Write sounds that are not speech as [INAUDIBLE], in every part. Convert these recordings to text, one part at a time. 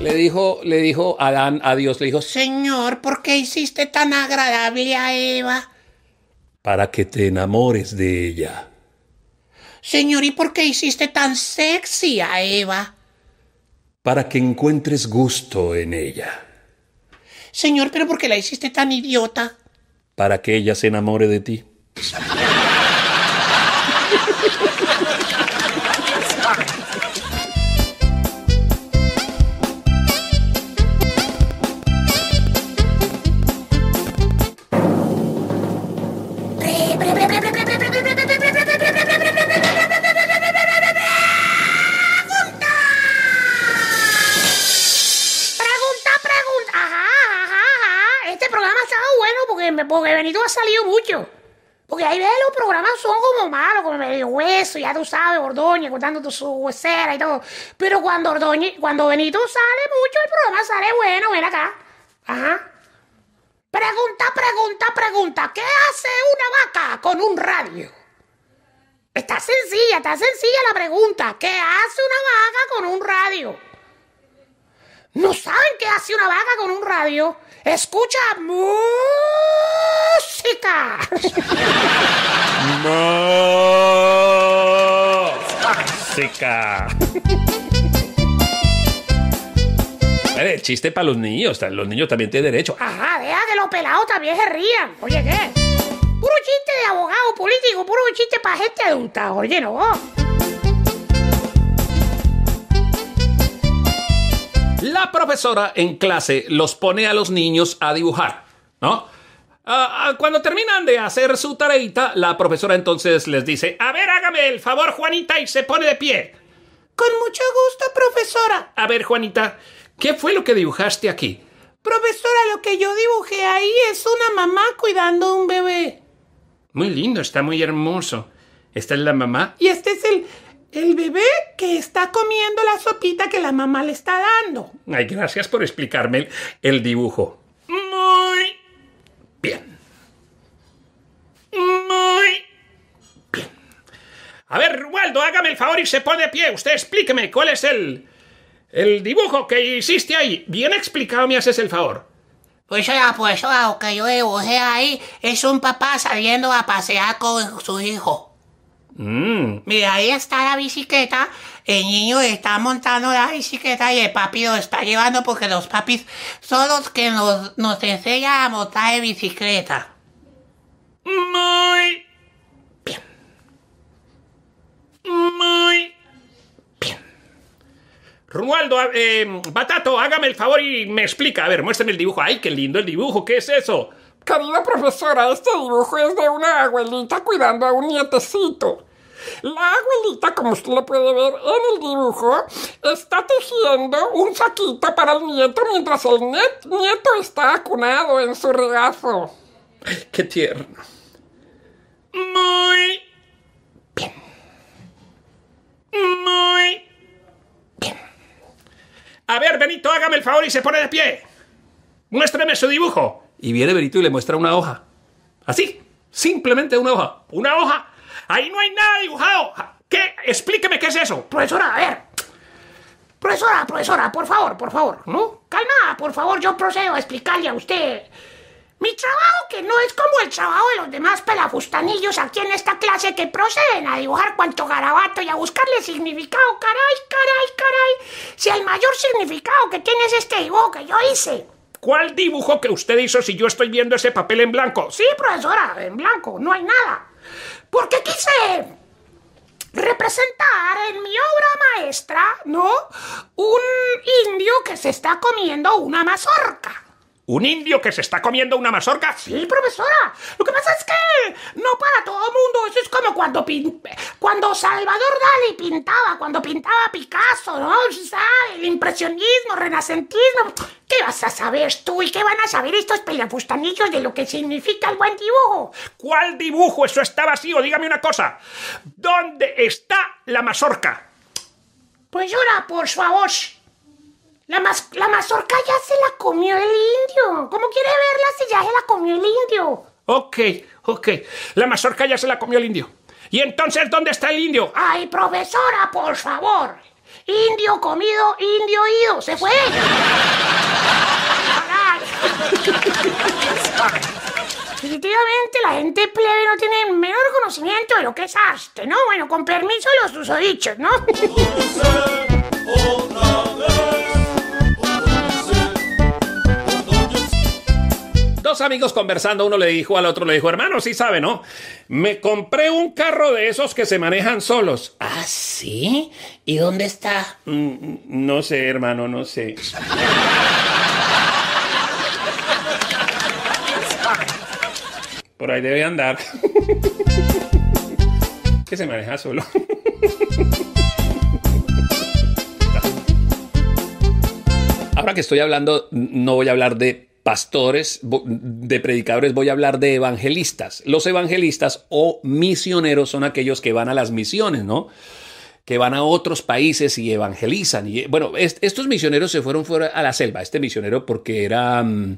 Le dijo, le dijo Adán a Dios, le dijo, Señor, ¿por qué hiciste tan agradable a Eva? Para que te enamores de ella. Señor, ¿y por qué hiciste tan sexy a Eva? Para que encuentres gusto en ella. Señor, pero ¿por qué la hiciste tan idiota? Para que ella se enamore de ti. [LAUGHS] porque, Benito ha salido mucho. Porque ahí ves los programas son como malos, como medio hueso, ya tú sabes, Ordóñez contando su huesera y todo. Pero cuando Ordóñez, cuando Benito sale mucho, el programa sale bueno, ven acá. Ajá. Pregunta, pregunta, pregunta. ¿Qué hace una vaca con un radio? Está sencilla, está sencilla la pregunta. ¿Qué hace una vaca con un radio? ¿No saben qué hace una vaca con un radio? Escucha música. [LAUGHS] Música. El chiste para los niños. Los niños también tienen derecho. Ajá, vea, que los pelados también se rían. Oye, ¿qué? Puro chiste de abogado político, puro chiste para gente adulta. Oye, no. La profesora en clase los pone a los niños a dibujar, ¿no? Ah, ah, cuando terminan de hacer su tareita, la profesora entonces les dice, a ver, hágame el favor, Juanita, y se pone de pie. Con mucho gusto, profesora. A ver, Juanita, ¿qué fue lo que dibujaste aquí? Profesora, lo que yo dibujé ahí es una mamá cuidando un bebé. Muy lindo, está muy hermoso. Esta es la mamá. Y este es el el bebé que está comiendo la sopita que la mamá le está dando. Ay, gracias por explicarme el, dibujo. Muy bien. Muy bien. A ver, Rualdo, hágame el favor y se pone pie. Usted explíqueme cuál es el. dibujo que hiciste ahí. Bien explicado me haces el favor. Pues ya, lo que yo dibujé ahí es un papá saliendo a pasear con su hijo. Mm. Mira, ahí está la bicicleta. El niño está montando la bicicleta y el papi lo está llevando porque los papis son los que nos, nos enseñan a montar de bicicleta. Muy bien. Muy bien. Rualdo, eh, Batato, hágame el favor y me explica. A ver, muéstrame el dibujo. ¡Ay, qué lindo el dibujo! ¿Qué es eso? Querida profesora, este dibujo es de una abuelita cuidando a un nietecito. La abuelita, como usted lo puede ver en el dibujo, está tejiendo un saquito para el nieto mientras el nieto está acunado en su regazo. ¡Qué tierno! Muy bien. Muy bien. A ver, Benito, hágame el favor y se pone de pie. Muéstrame su dibujo. Y viene Berito y le muestra una hoja. Así, simplemente una hoja. ¡Una hoja! ¡Ahí no hay nada dibujado! ¿Qué? Explíqueme qué es eso. Profesora, a ver. Profesora, profesora, por favor, por favor, ¿no? Calma, por favor, yo procedo a explicarle a usted. Mi trabajo que no es como el trabajo de los demás pelafustanillos aquí en esta clase que proceden a dibujar cuanto garabato y a buscarle significado. Caray, caray, caray. Si el mayor significado que tiene este dibujo que yo hice. ¿Cuál dibujo que usted hizo si yo estoy viendo ese papel en blanco? Sí, profesora, en blanco, no hay nada. Porque quise representar en mi obra maestra, ¿no? Un indio que se está comiendo una mazorca. ¿Un indio que se está comiendo una mazorca? Sí, profesora. Lo que pasa es que no para todo el mundo. Eso es como cuando, cuando Salvador Dali pintaba, cuando pintaba Picasso, ¿no? Ah, el impresionismo, renacentismo. ¿Qué vas a saber tú y qué van a saber estos pelafustanillos de lo que significa el buen dibujo? ¿Cuál dibujo? Eso está vacío. Dígame una cosa. ¿Dónde está la mazorca? Pues llora, por favor. La, la mazorca ya se la comió el indio. ¿Cómo quiere verla si ya se la comió el indio? Ok, ok. La mazorca ya se la comió el indio. ¿Y entonces dónde está el indio? Ay, profesora, por favor. Indio comido, indio ido. Se fue. [LAUGHS] Definitivamente la gente plebe no tiene el menor conocimiento de lo que es arte, ¿no? Bueno, con permiso los usodichos, ¿no? amigos conversando, uno le dijo al otro, le dijo, hermano, sí sabe, ¿no? Me compré un carro de esos que se manejan solos. Ah, sí. ¿Y dónde está? Mm, mm, no sé, hermano, no sé. [LAUGHS] Por ahí debe andar. [LAUGHS] que se maneja solo. [LAUGHS] Ahora que estoy hablando, no voy a hablar de pastores, de predicadores voy a hablar de evangelistas. Los evangelistas o misioneros son aquellos que van a las misiones, ¿no? que van a otros países y evangelizan. Y, bueno, estos misioneros se fueron fuera a la selva. Este misionero porque era mm,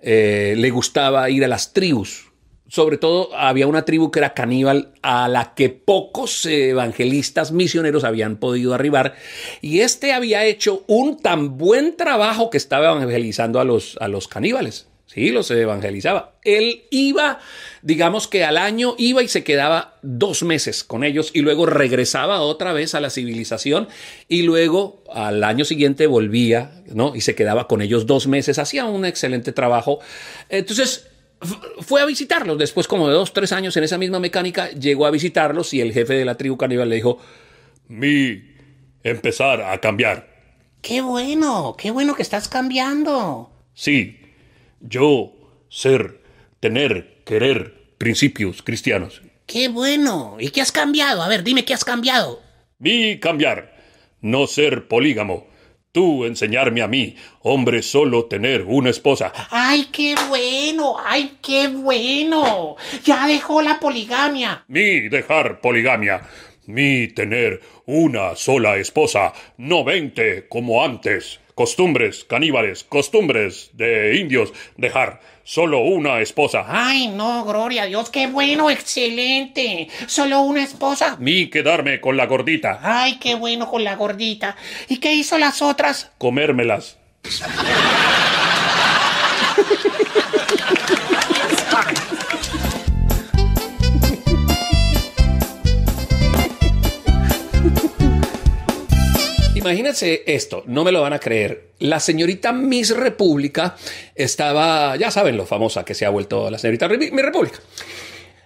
eh, le gustaba ir a las tribus sobre todo había una tribu que era caníbal a la que pocos eh, evangelistas misioneros habían podido arribar y este había hecho un tan buen trabajo que estaba evangelizando a los, a los caníbales. Sí, los evangelizaba. Él iba, digamos que al año iba y se quedaba dos meses con ellos y luego regresaba otra vez a la civilización y luego al año siguiente volvía, ¿no? Y se quedaba con ellos dos meses, hacía un excelente trabajo. Entonces, fue a visitarlos. Después, como de dos, tres años en esa misma mecánica, llegó a visitarlos y el jefe de la tribu caníbal le dijo: Mi empezar a cambiar. ¡Qué bueno! ¡Qué bueno que estás cambiando! Sí, yo ser, tener, querer principios cristianos. ¡Qué bueno! ¿Y qué has cambiado? A ver, dime qué has cambiado. Mi cambiar, no ser polígamo tú enseñarme a mí, hombre solo, tener una esposa. ¡Ay, qué bueno! ¡Ay, qué bueno! Ya dejó la poligamia. Mi dejar poligamia mi tener una sola esposa, no veinte como antes. Costumbres, caníbales, costumbres de indios, dejar solo una esposa. Ay, no, gloria a Dios, qué bueno, excelente. Solo una esposa. Mi quedarme con la gordita. Ay, qué bueno con la gordita. ¿Y qué hizo las otras? Comérmelas. [LAUGHS] imagínense esto, no me lo van a creer. La señorita Miss República estaba, ya saben lo famosa que se ha vuelto la señorita Miss República.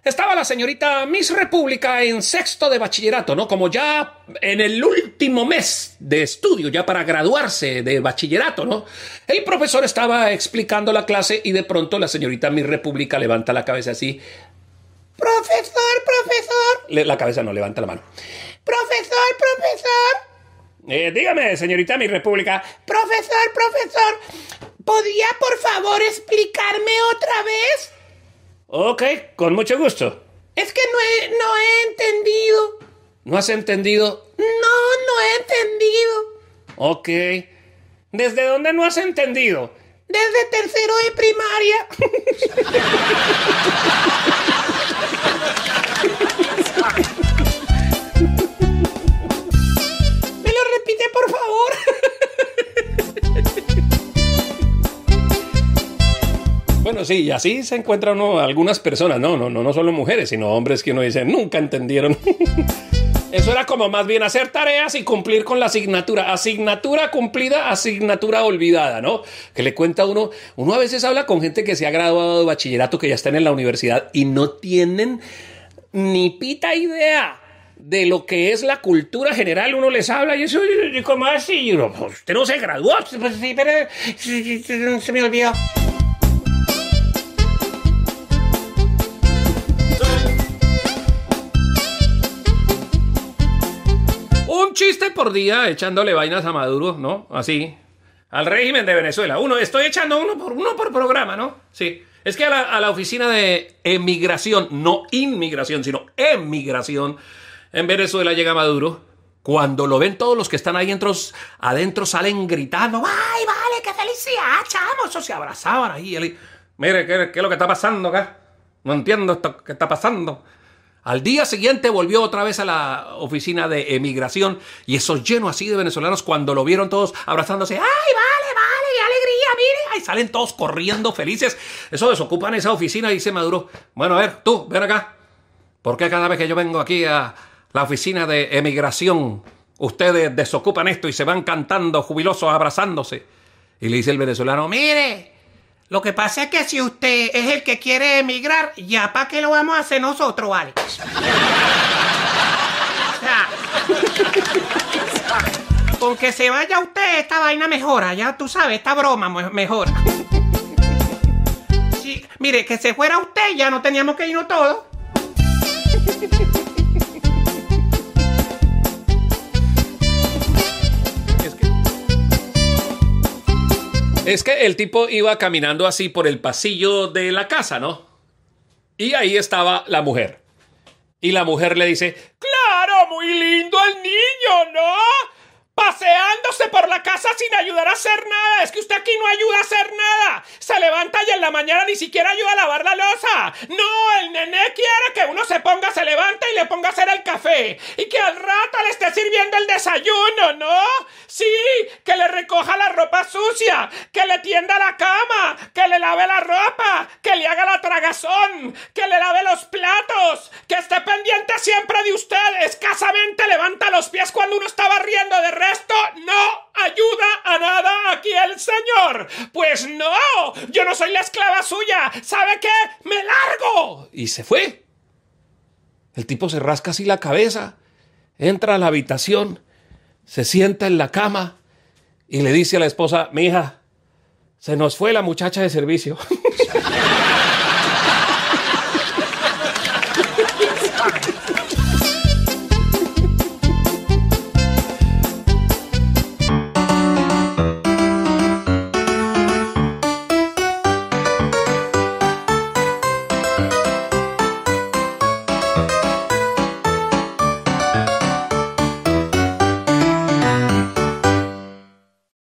Estaba la señorita Miss República en sexto de bachillerato, ¿no? Como ya en el último mes de estudio, ya para graduarse de bachillerato, ¿no? El profesor estaba explicando la clase y de pronto la señorita Miss República levanta la cabeza así. Profesor, profesor. La cabeza no levanta la mano. Profesor, profesor. Eh, dígame, señorita, mi república. Profesor, profesor, ¿podría por favor explicarme otra vez? Ok, con mucho gusto. Es que no he, no he entendido. ¿No has entendido? No, no he entendido. Ok. ¿Desde dónde no has entendido? Desde tercero de primaria. [LAUGHS] por favor. Bueno, sí, y así se encuentran algunas personas, no, no, no, no solo mujeres, sino hombres que uno dice, nunca entendieron. [LAUGHS] Eso era como más bien hacer tareas y cumplir con la asignatura. Asignatura cumplida, asignatura olvidada, ¿no? Que le cuenta uno, uno a veces habla con gente que se ha graduado de bachillerato, que ya están en la universidad y no tienen ni pita idea de lo que es la cultura general, uno les habla y eso, como así? Pues, usted no se graduó, pues, pues sí, pero se me olvidó. Un chiste por día echándole vainas a Maduro, ¿no? Así. Al régimen de Venezuela. Uno, estoy echando uno por, uno por programa, ¿no? Sí. Es que a la, a la oficina de emigración, no inmigración, sino emigración, en Venezuela llega Maduro. Cuando lo ven todos los que están ahí adentro, salen gritando, ¡ay, vale, qué felicidad, chamos! Eso se abrazaban ahí. Él, Mire, ¿qué, es lo que está pasando acá? No entiendo esto que está pasando. Al día siguiente volvió otra vez a la oficina de emigración y eso lleno así de venezolanos cuando lo vieron todos abrazándose, ¡ay, vale, vale, qué alegría, mire! Ahí salen todos corriendo felices! Eso desocupan esa oficina y dice Maduro, bueno, a ver, tú, ven acá. ¿Por qué cada vez que yo vengo aquí a la oficina de emigración. Ustedes desocupan esto y se van cantando, jubilosos, abrazándose. Y le dice el venezolano, mire, lo que pasa es que si usted es el que quiere emigrar, ya para qué lo vamos a hacer nosotros, Alex. [LAUGHS] con que se vaya usted, esta vaina mejora, ya tú sabes, esta broma mejora. mire, que se fuera usted, ya no teníamos que irnos todos. Es que el tipo iba caminando así por el pasillo de la casa, ¿no? Y ahí estaba la mujer. Y la mujer le dice, claro, muy lindo el niño, ¿no? paseándose por la casa sin ayudar a hacer nada. Es que usted aquí no ayuda a hacer nada. Se levanta y en la mañana ni siquiera ayuda a lavar la losa. No, el nené quiere que uno se ponga, se levanta y le ponga a hacer el café. Y que al rato le esté sirviendo el desayuno, ¿no? Sí, que le recoja la ropa sucia, que le tienda la cama, que le lave la ropa, que le haga la tragazón, que le lave los platos, que esté pendiente siempre de usted. Escasamente levanta los pies cuando uno está barriendo de esto no ayuda a nada aquí el señor. Pues no, yo no soy la esclava suya. ¿Sabe qué? Me largo. Y se fue. El tipo se rasca así la cabeza, entra a la habitación, se sienta en la cama y le dice a la esposa, mi hija, se nos fue la muchacha de servicio. [LAUGHS]